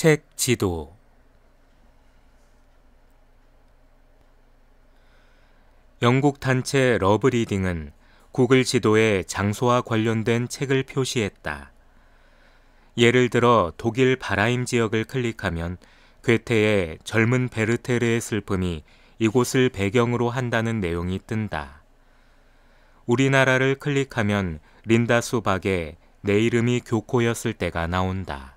책 지도 영국 단체 러브리딩은 구글 지도에 장소와 관련된 책을 표시했다. 예를 들어 독일 바라임 지역을 클릭하면 괴테의 젊은 베르테르의 슬픔이 이곳을 배경으로 한다는 내용이 뜬다. 우리나라를 클릭하면 린다 수박의 내 이름이 교코였을 때가 나온다.